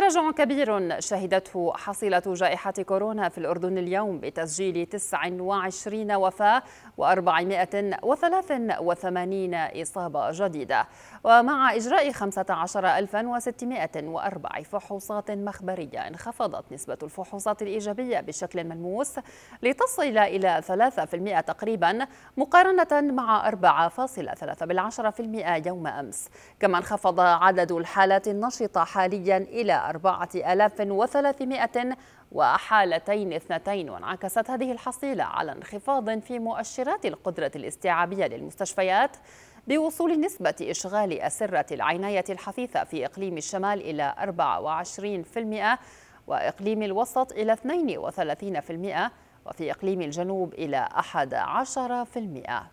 تراجع كبير شهدته حصيلة جائحة كورونا في الأردن اليوم بتسجيل 29 وفاة و483 إصابة جديدة ومع إجراء 15604 فحوصات مخبرية انخفضت نسبة الفحوصات الإيجابية بشكل ملموس لتصل إلى 3% تقريبا مقارنة مع 4.3% يوم أمس كما انخفض عدد الحالات النشطة حاليا إلى 4300 وحالتين اثنتين وانعكست هذه الحصيلة على انخفاض في مؤشرات القدرة الاستيعابية للمستشفيات بوصول نسبة إشغال أسرة العناية الحثيثة في إقليم الشمال إلى 24% وإقليم الوسط إلى 32% وفي إقليم الجنوب إلى 11%